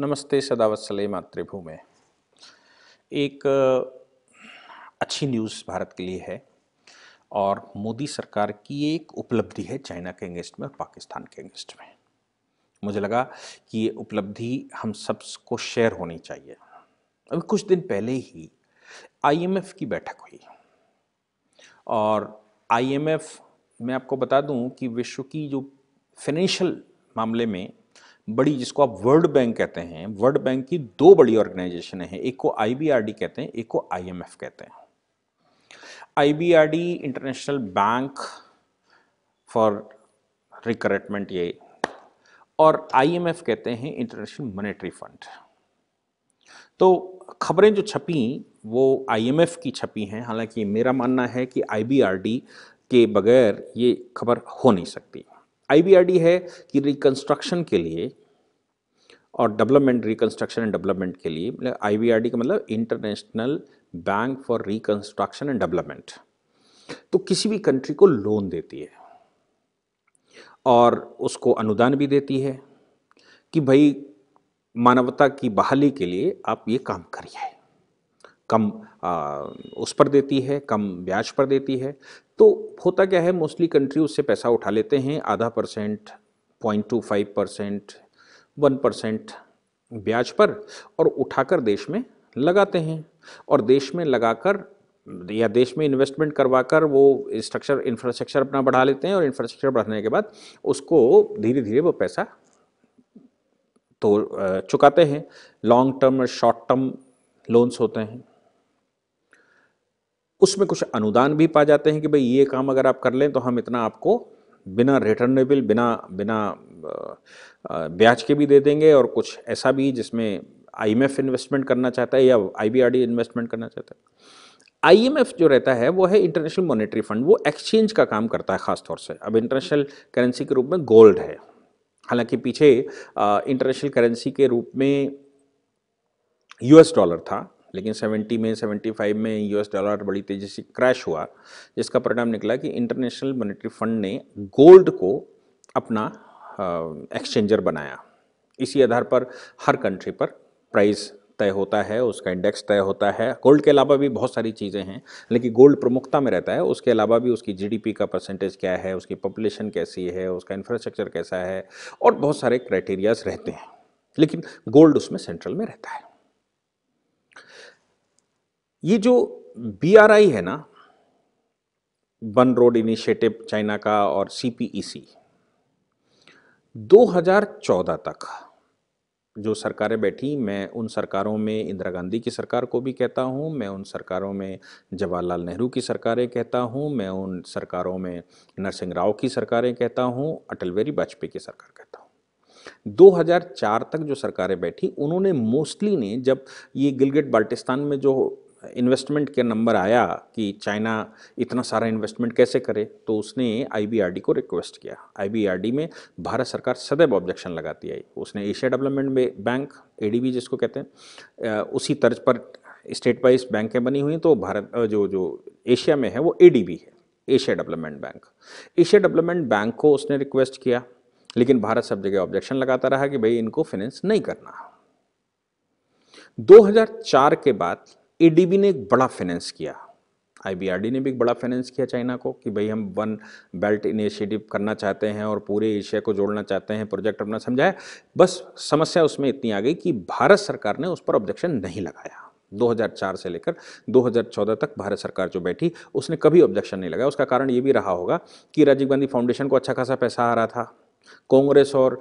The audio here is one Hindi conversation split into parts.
नमस्ते सदावत्सलय मातृभूमि एक अच्छी न्यूज़ भारत के लिए है और मोदी सरकार की एक उपलब्धि है चाइना के अंगेस्ट में और पाकिस्तान के अंगेस्ट में मुझे लगा कि ये उपलब्धि हम सब को शेयर होनी चाहिए अभी कुछ दिन पहले ही आईएमएफ की बैठक हुई और आईएमएफ मैं आपको बता दूं कि विश्व की जो फाइनेंशियल मामले में बड़ी जिसको आप वर्ल्ड बैंक कहते हैं वर्ल्ड बैंक की दो बड़ी ऑर्गेनाइजेशन हैं एक को आईबीआरडी कहते हैं एक को आईएमएफ कहते हैं IBRD international bank for recruitment ये और आईएमएफ कहते हैं इंटरनेशनल मॉनेटरी फंड तो खबरें जो छपी वो आईएमएफ की छपी हैं हालांकि मेरा मानना है कि आईबीआरडी के बगैर ये खबर हो नहीं सकती आईबीआरडी है कि रिकन्स्ट्रक्शन के लिए और डेवलपमेंट रिकन्स्ट्रक्शन एंड डेवलपमेंट के लिए मतलब आईबीआरडी का मतलब international bank for reconstruction and development तो किसी भी कंट्री को लोन देती है और उसको अनुदान भी देती है कि भाई मानवता की बहाली के लिए आप ये काम करिए कम आ, उस पर देती है कम ब्याज पर देती है तो होता क्या है मोस्टली कंट्री उससे पैसा उठा लेते हैं आधा percent point two five percent one percent ब्याज पर और उठाकर देश में लगाते हैं और देश में लगाकर या देश में इन्वेस्टमेंट करवाकर वो स्ट्रक्चर इंफ्रास्ट्रक्चर अपना बढ़ा लेते हैं और इंफ्रास्ट्रक्चर बढ़ाने के बाद उसको धीरे धीरे वो पैसा तो चुकाते हैं लॉन्ग टर्म और शॉर्ट टर्म लोन्स होते हैं उसमें कुछ अनुदान भी पा जाते हैं कि भाई ये काम अगर आप कर लें तो हम इतना आपको बिना रिटर्नेबल बिना बिना ब्याज के भी दे देंगे और कुछ ऐसा भी जिसमें आईएमएफ इन्वेस्टमेंट करना चाहता है या आईबीआरडी इन्वेस्टमेंट करना चाहता है आईएमएफ जो रहता है वो है इंटरनेशनल मॉनेटरी फंड वो एक्सचेंज का काम करता है ख़ासतौर से अब इंटरनेशनल करेंसी के रूप में गोल्ड है हालांकि पीछे इंटरनेशनल करेंसी के रूप में यूएस डॉलर था लेकिन 70 में 75 में यूएस डॉलर बड़ी तेज़ी से क्रैश हुआ जिसका परिणाम निकला कि इंटरनेशनल मॉनेटरी फंड ने गोल्ड को अपना एक्सचेंजर बनाया इसी आधार पर हर कंट्री पर प्राइस तय होता है उसका इंडेक्स तय होता है गोल्ड के अलावा भी बहुत सारी चीज़ें हैं लेकिन गोल्ड प्रमुखता में रहता है उसके अलावा भी उसकी जीडीपी का परसेंटेज क्या है उसकी पॉपुलेशन कैसी है उसका इंफ्रास्ट्रक्चर कैसा है और बहुत सारे क्राइटेरियाज रहते हैं लेकिन गोल्ड उसमें सेंट्रल में रहता है ये जो बी है ना बन रोड इनिशिएटिव चाइना का और सीपीईसी 2014 e तक जो सरकारें बैठी मैं उन सरकारों में इंदिरा गांधी की सरकार को भी कहता हूँ मैं उन सरकारों में जवाहरलाल नेहरू की सरकारें कहता हूँ मैं उन सरकारों में नरसिंह राव की सरकारें कहता हूँ अटल बिहारी वाजपेयी की सरकार कहता हूँ 2004 तक जो सरकारें बैठी उन्होंने मोस्टली ने जब ये गिलगिट बाल्टिस्तान में जो इन्वेस्टमेंट के नंबर आया कि चाइना इतना सारा इन्वेस्टमेंट कैसे करे तो उसने आईबीआरडी को रिक्वेस्ट किया आईबीआरडी में भारत सरकार सदैव ऑब्जेक्शन लगाती आई उसने एशिया डेवलपमेंट बैंक एडीबी जिसको कहते हैं उसी तर्ज पर स्टेट वाइज बैंकें बनी हुई तो भारत जो जो एशिया में है वो एडीबी है Asia development bank Asia development bank को उसने रिक्वेस्ट किया लेकिन भारत सब जगह ऑब्जेक्शन लगाता रहा कि भाई इनको फाइनेंस नहीं करना 2004 के बाद एडीबी ने एक बड़ा फाइनेंस किया आईबीआरडी ने भी एक बड़ा फाइनेंस किया चाइना को कि भाई हम वन बेल्ट इनिशिएटिव करना चाहते हैं और पूरे एशिया को जोड़ना चाहते हैं प्रोजेक्ट अपना समझाया बस समस्या उसमें इतनी आ गई कि भारत सरकार ने उस पर ऑब्जेक्शन नहीं लगाया 2004 से लेकर 2014 तक भारत सरकार जो बैठी उसने कभी ऑब्जेक्शन नहीं लगाया उसका कारण ये भी रहा होगा कि राजीव गांधी फाउंडेशन को अच्छा खासा पैसा आ रहा था कांग्रेस और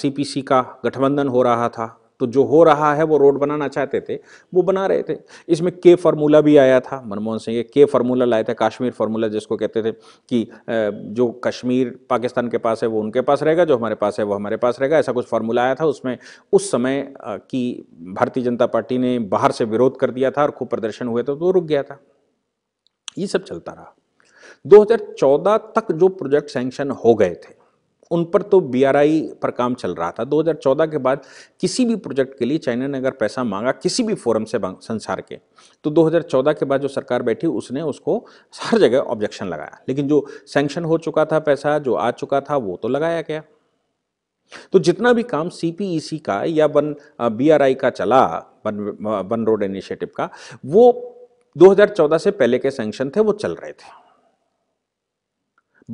सीपीसी का गठबंधन हो रहा था तो जो हो रहा है वो रोड बनाना चाहते थे वो बना रहे थे इसमें के फार्मूला भी आया था मनमोहन सिंह के फार्मूला लाए थे कश्मीर फार्मूला जिसको कहते थे कि जो कश्मीर पाकिस्तान के पास है वो उनके पास रहेगा जो हमारे पास है वो हमारे पास रहेगा ऐसा कुछ फार्मूला आया था उसमें उस समय की भारतीय जनता पार्टी ने बाहर से विरोध कर दिया था और खूब प्रदर्शन हुए थे तो रुक गया था ये सब चलता रहा 2014 तक जो प्रोजेक्ट सैंक्शन हो गए थे उन पर तो बीआरआई पर काम चल रहा था 2014 के बाद किसी भी प्रोजेक्ट के लिए चाइना ने अगर पैसा मांगा किसी भी फोरम से संसार के तो 2014 के बाद जो सरकार बैठी उसने उसको हर जगह ऑब्जेक्शन लगाया लेकिन जो सैंक्शन हो चुका था पैसा जो आ चुका था वो तो लगाया गया तो जितना भी काम सीपीईसी e का या वन बीआरआई का चला वन वन रोड इनिशिएटिव का वो 2014 से पहले के सैंक्शन थे वो चल रहे थे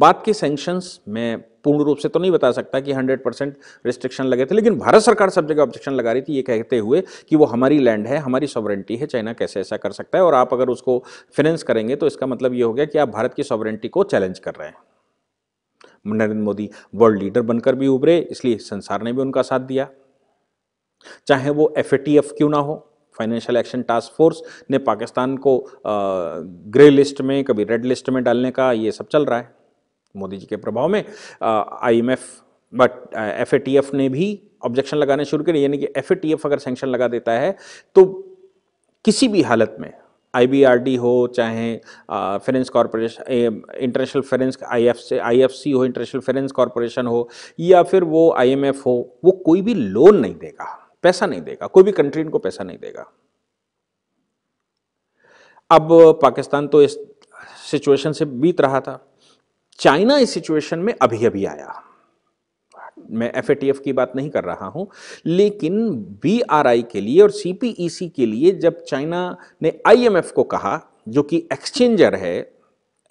बात के सैंक्शंस में पूर्ण रूप से तो नहीं बता सकता कि 100 परसेंट रिस्ट्रिक्शन लगे थे लेकिन भारत सरकार सब जगह ऑब्जेक्शन लगा रही थी ये कहते हुए कि वो हमारी लैंड है हमारी सॉवरेंटी है चाइना कैसे ऐसा कर सकता है और आप अगर उसको फाइनेंस करेंगे तो इसका मतलब ये हो गया कि आप भारत की सॉवरेंटी को चैलेंज कर रहे हैं नरेंद्र मोदी वर्ल्ड लीडर बनकर भी उभरे इसलिए संसार ने भी उनका साथ दिया चाहे वो एफ क्यों ना हो फाइनेंशियल एक्शन टास्क फोर्स ने पाकिस्तान को ग्रे लिस्ट में कभी रेड लिस्ट में डालने का ये सब चल रहा है मोदी जी के प्रभाव में आईएमएफ बट एफ ने भी ऑब्जेक्शन लगाने शुरू करी यानी कि एफ अगर सेंक्शन लगा देता है तो किसी भी हालत में आई हो चाहे finance corporation international finance I F C आई हो इंटरनेशनल फाइनेंस कॉरपोरेशन हो या फिर वो आईएमएफ हो वो कोई भी लोन नहीं देगा पैसा नहीं देगा कोई भी कंट्री इनको पैसा नहीं देगा अब पाकिस्तान तो इस सिचुएशन से बीत रहा था चाइना इस सिचुएशन में अभी अभी आया मैं एफ की बात नहीं कर रहा हूं लेकिन बी के लिए और सी e के लिए जब चाइना ने आईएमएफ को कहा जो कि एक्सचेंजर है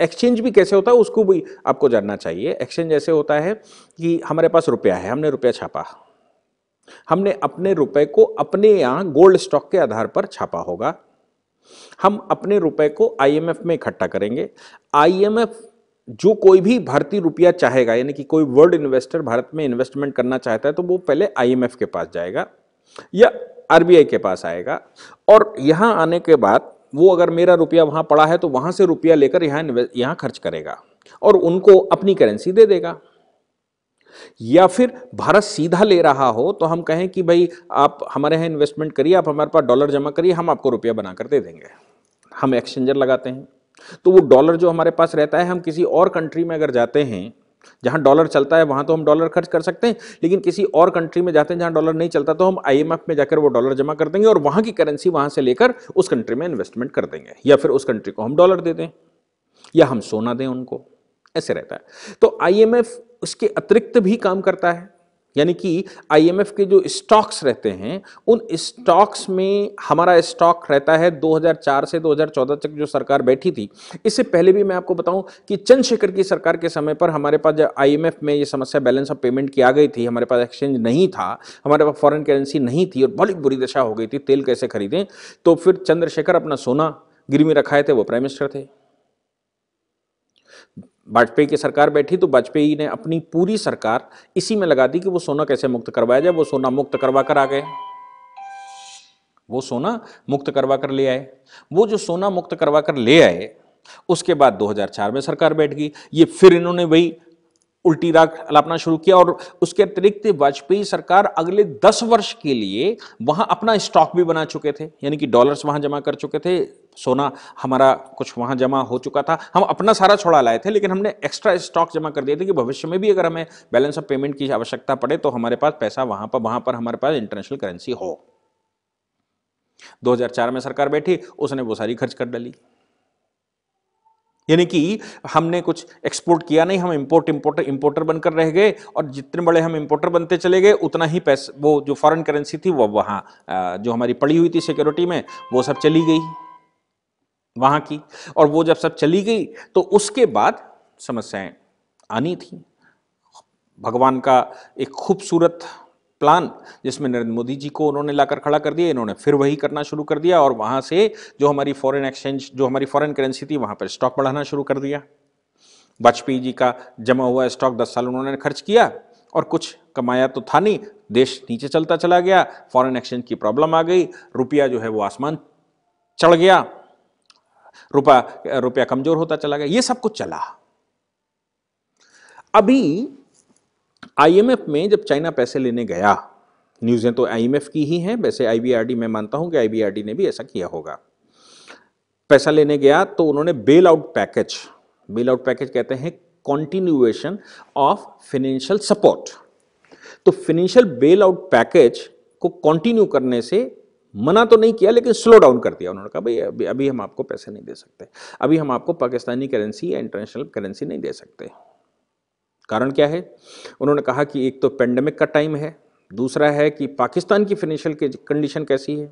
एक्सचेंज भी कैसे होता है उसको भी आपको जानना चाहिए एक्सचेंज ऐसे होता है कि हमारे पास रुपया है हमने रुपया छापा हमने अपने रुपए को अपने यहां गोल्ड स्टॉक के आधार पर छापा होगा हम अपने रुपए को आईएमएफ में इकट्ठा करेंगे आईएमएफ जो कोई भी भारतीय रुपया चाहेगा यानी कि कोई वर्ल्ड इन्वेस्टर भारत में इन्वेस्टमेंट करना चाहता है तो वो पहले आईएमएफ के पास जाएगा या आरबीआई के पास आएगा और यहाँ आने के बाद वो अगर मेरा रुपया वहाँ पड़ा है तो वहाँ से रुपया लेकर यहाँ यहाँ खर्च करेगा और उनको अपनी करेंसी दे देगा या फिर भारत सीधा ले रहा हो तो हम कहें कि भाई आप हमारे यहाँ इन्वेस्टमेंट करिए आप हमारे पास डॉलर जमा करिए हम आपको रुपया बनाकर दे देंगे हम एक्सचेंजर लगाते हैं तो वो डॉलर जो हमारे पास रहता है हम किसी और कंट्री में अगर जाते हैं जहां डॉलर चलता है वहां तो हम डॉलर खर्च कर सकते हैं लेकिन किसी और कंट्री में जाते हैं जहां डॉलर नहीं चलता तो हम आईएमएफ में जाकर वो डॉलर जमा कर देंगे और वहां की करेंसी वहां से लेकर उस कंट्री में इन्वेस्टमेंट कर देंगे या फिर उस कंट्री को हम डॉलर दे दें या हम सोना दें उनको ऐसे रहता है तो आईएमएफ उसके अतिरिक्त भी काम करता है यानी कि आईएमएफ के जो स्टॉक्स रहते हैं उन स्टॉक्स में हमारा स्टॉक रहता है 2004 से 2014 तक जो सरकार बैठी थी इससे पहले भी मैं आपको बताऊं कि चंद्रशेखर की सरकार के समय पर हमारे पास जब आईएमएफ में ये समस्या बैलेंस ऑफ पेमेंट की आ गई थी हमारे पास एक्सचेंज नहीं था हमारे पास फॉरन करेंसी नहीं थी और बड़ी बुरी दशा हो गई थी तेल कैसे खरीदें तो फिर चंद्रशेखर अपना सोना गिरवी रखाए थे वो प्राइम मिनिस्टर थे वाजपेयी की सरकार बैठी तो वाजपेयी ने अपनी पूरी सरकार इसी में लगा दी कि वो सोना कैसे मुक्त करवाया जाए वो सोना मुक्त करवा कर आ गए वो सोना मुक्त करवा कर ले आए वो जो सोना मुक्त करवा कर ले आए उसके बाद 2004 में सरकार बैठ गई ये फिर इन्होंने वही उल्टी राख लापना शुरू किया और उसके अतिरिक्त वाजपेयी सरकार अगले दस वर्ष के लिए वहाँ अपना स्टॉक भी बना चुके थे यानी कि डॉलर्स वहाँ जमा कर चुके थे सोना हमारा कुछ वहाँ जमा हो चुका था हम अपना सारा छोड़ा लाए थे लेकिन हमने एक्स्ट्रा स्टॉक जमा कर दिए थे कि भविष्य में भी अगर हमें बैलेंस ऑफ पेमेंट की आवश्यकता पड़े तो हमारे पास पैसा वहाँ पर वहाँ पर हमारे पास इंटरनेशनल करेंसी हो 2004 में सरकार बैठी उसने वो सारी खर्च कर डाली यानी कि हमने कुछ एक्सपोर्ट किया नहीं हम इंपोर्ट इंपोर्टर इंपोर्टर बनकर रह गए और जितने बड़े हम इंपोर्टर बनते चले गए उतना ही पैसा वो जो फॉरेन करेंसी थी वो वहां जो हमारी पड़ी हुई थी सिक्योरिटी में वो सब चली गई वहाँ की और वो जब सब चली गई तो उसके बाद समस्याएं आनी थी भगवान का एक खूबसूरत प्लान जिसमें नरेंद्र मोदी जी को उन्होंने लाकर खड़ा कर दिया इन्होंने फिर वही करना शुरू कर दिया और वहाँ से जो हमारी फॉरेन एक्सचेंज जो हमारी फॉरेन करेंसी थी वहाँ पर स्टॉक बढ़ाना शुरू कर दिया वाजपेयी जी का जमा हुआ स्टॉक दस साल उन्होंने खर्च किया और कुछ कमाया तो था नहीं देश नीचे चलता चला गया फॉरेन एक्सचेंज की प्रॉब्लम आ गई रुपया जो है वो आसमान चढ़ गया रुपया रुपया कमजोर होता चला गया ये सब कुछ चला अभी आईएमएफ में जब चाइना पैसे लेने गया न्यूज़ें तो आईएमएफ की ही हैं वैसे आईबीआरडी मैं मानता हूं कि आईबीआरडी ने भी ऐसा किया होगा पैसा लेने गया तो उन्होंने bail out package bail out package कहते हैं कॉन्टिन्यूएशन ऑफ फाइनेंशियल सपोर्ट तो फाइनेंशियल बेल आउट पैकेज को कंटिन्यू करने से मना तो नहीं किया लेकिन स्लो डाउन कर दिया उन्होंने कहा भाई अभी अभी हम आपको पैसे नहीं दे सकते अभी हम आपको पाकिस्तानी करेंसी या इंटरनेशनल करेंसी नहीं दे सकते कारण क्या है उन्होंने कहा कि एक तो पेंडेमिक का टाइम है दूसरा है कि पाकिस्तान की फाइनेंशियल कंडीशन कैसी है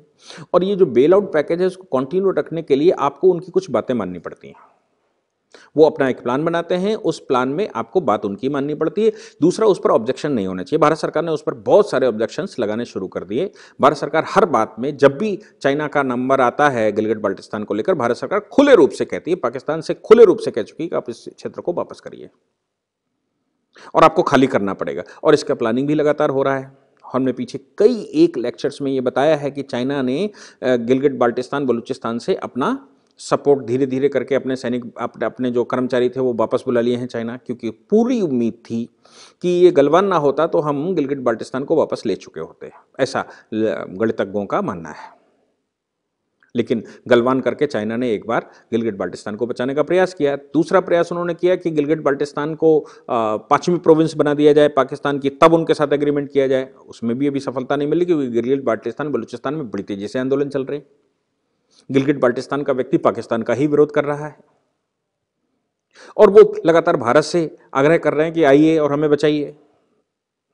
और ये जो बेल आउट पैकेज है उसको कंटिन्यू रखने के लिए आपको उनकी कुछ बातें माननी पड़ती हैं वो अपना एक प्लान बनाते हैं उस प्लान में आपको बात उनकी माननी पड़ती है दूसरा उस पर ऑब्जेक्शन नहीं होना चाहिए भारत सरकार ने उस पर बहुत सारे ऑब्जेक्शन लगाने शुरू कर दिए भारत सरकार हर बात में जब भी चाइना का नंबर आता है गिलगिट बाल्टिस्तान को लेकर भारत सरकार खुले रूप से कहती है पाकिस्तान से खुले रूप से कह चुकी है कि आप इस क्षेत्र को वापस करिए और आपको खाली करना पड़ेगा और इसका प्लानिंग भी लगातार हो रहा है हमने पीछे कई एक लेक्चर्स में ये बताया है कि चाइना ने गिलगिट बाल्टिस्तान बलूचिस्तान से अपना सपोर्ट धीरे धीरे करके अपने सैनिक अपने अपने जो कर्मचारी थे वो वापस बुला लिए हैं चाइना क्योंकि पूरी उम्मीद थी कि ये गलवान ना होता तो हम गिलगिट बाल्टिस्तान को वापस ले चुके होते ऐसा गणितज्ञों का मानना है लेकिन गलवान करके चाइना ने एक बार गिलगिट बाल्टिस्तान को बचाने का प्रयास किया दूसरा प्रयास उन्होंने किया कि गिलगिट बाल्टिस्तान को पाँचवीं प्रोविंस बना दिया जाए पाकिस्तान की तब उनके साथ एग्रीमेंट किया जाए उसमें भी अभी सफलता नहीं मिली क्योंकि गिलगिट बाल्टिस्तान बलूचिस्तान में बड़ी तेज़ी से आंदोलन चल रहे हैं गिलगिट बाल्टिस्तान का व्यक्ति पाकिस्तान का ही विरोध कर रहा है और वो लगातार भारत से आग्रह कर रहे हैं कि आइए और हमें बचाइए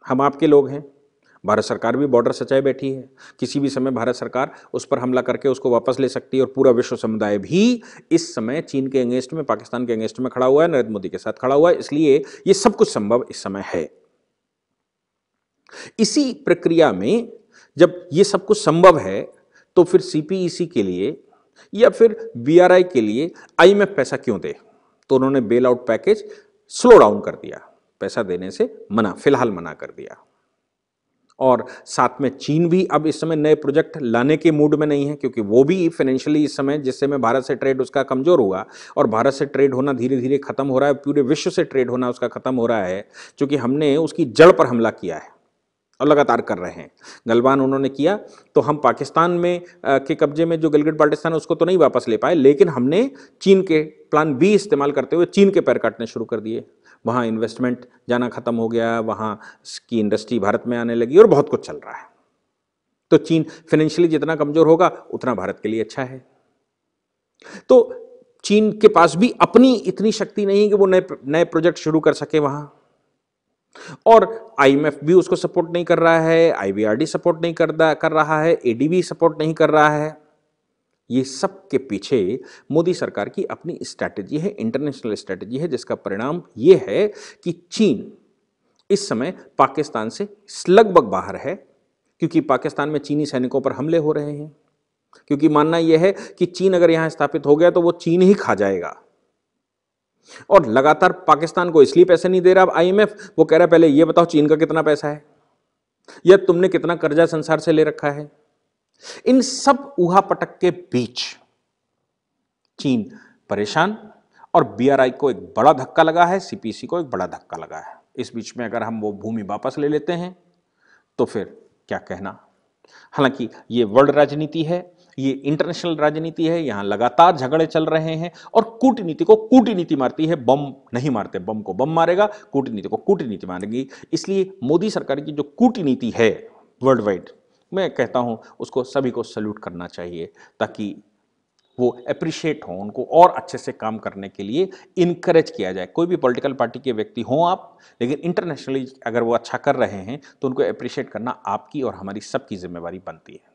हम आपके लोग हैं भारत सरकार भी बॉर्डर सचाए बैठी है किसी भी समय भारत सरकार उस पर हमला करके उसको वापस ले सकती है और पूरा विश्व समुदाय भी इस समय चीन के अंगेंस्ट में पाकिस्तान के अंगेंस्ट में खड़ा हुआ है नरेंद्र मोदी के साथ खड़ा हुआ है इसलिए ये सब कुछ संभव इस समय है इसी प्रक्रिया में जब ये सब कुछ संभव है तो फिर सीपीईसी e के लिए या फिर बीआरआई के लिए आईएमएफ पैसा क्यों दे तो उन्होंने bail out package slow down कर दिया पैसा देने से मना फिलहाल मना कर दिया और साथ में चीन भी अब इस समय नए प्रोजेक्ट लाने के मूड में नहीं है क्योंकि वो भी फाइनेंशियली इस समय जिससे में भारत से ट्रेड उसका कमज़ोर हुआ और भारत से ट्रेड होना धीरे धीरे खत्म हो रहा है पूरे विश्व से ट्रेड होना उसका खत्म हो रहा है क्योंकि हमने उसकी जड़ पर हमला किया है और लगातार कर रहे हैं गलवान उन्होंने किया तो हम पाकिस्तान में आ, के कब्जे में जो गिलगिट बाल्टिस्तान है उसको तो नहीं वापस ले पाए लेकिन हमने चीन के प्लान बी इस्तेमाल करते हुए चीन के पैर काटने शुरू कर दिए वहाँ इन्वेस्टमेंट जाना ख़त्म हो गया वहाँ की इंडस्ट्री भारत में आने लगी और बहुत कुछ चल रहा है तो चीन फाइनेंशियली जितना कमज़ोर होगा उतना भारत के लिए अच्छा है तो चीन के पास भी अपनी इतनी शक्ति नहीं कि वो नए नए प्रोजेक्ट शुरू कर सके वहाँ और आईएमएफ भी उसको सपोर्ट नहीं कर रहा है आईबीआरडी सपोर्ट नहीं कर कर रहा है एडीबी सपोर्ट नहीं कर रहा है ये सब के पीछे मोदी सरकार की अपनी स्ट्रैटेजी है इंटरनेशनल स्ट्रैटेजी है जिसका परिणाम ये है कि चीन इस समय पाकिस्तान से लगभग बाहर है क्योंकि पाकिस्तान में चीनी सैनिकों पर हमले हो रहे हैं क्योंकि मानना यह है कि चीन अगर यहां स्थापित हो गया तो वो चीन ही खा जाएगा और लगातार पाकिस्तान को इसलिए पैसे नहीं दे रहा अब आईएमएफ वो कह रहा है पहले ये बताओ चीन का कितना पैसा है या तुमने कितना कर्जा संसार से ले रखा है इन सब उहा पटक के बीच चीन परेशान और बीआरआई को एक बड़ा धक्का लगा है सीपीसी को एक बड़ा धक्का लगा है इस बीच में अगर हम वो भूमि वापस ले लेते हैं तो फिर क्या कहना हालांकि ये वर्ल्ड राजनीति है ये इंटरनेशनल राजनीति है यहाँ लगातार झगड़े चल रहे हैं और कूटनीति को कूटनीति मारती है बम नहीं मारते बम को बम मारेगा कूटनीति को कूटनीति मारेगी इसलिए मोदी सरकार की जो कूटनीति है वर्ल्ड वाइड मैं कहता हूँ उसको सभी को सल्यूट करना चाहिए ताकि वो अप्रिशिएट हों उनको और अच्छे से काम करने के लिए इनकरेज किया जाए कोई भी पॉलिटिकल पार्टी के व्यक्ति हों आप लेकिन इंटरनेशनली अगर वो अच्छा कर रहे हैं तो उनको अप्रिशिएट करना आपकी और हमारी सबकी जिम्मेवारी बनती है